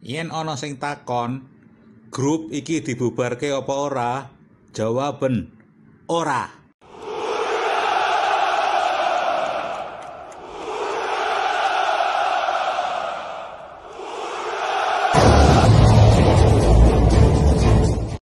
Yen ana sing takon, grup iki dibubarke apa ora? Jawaben ora.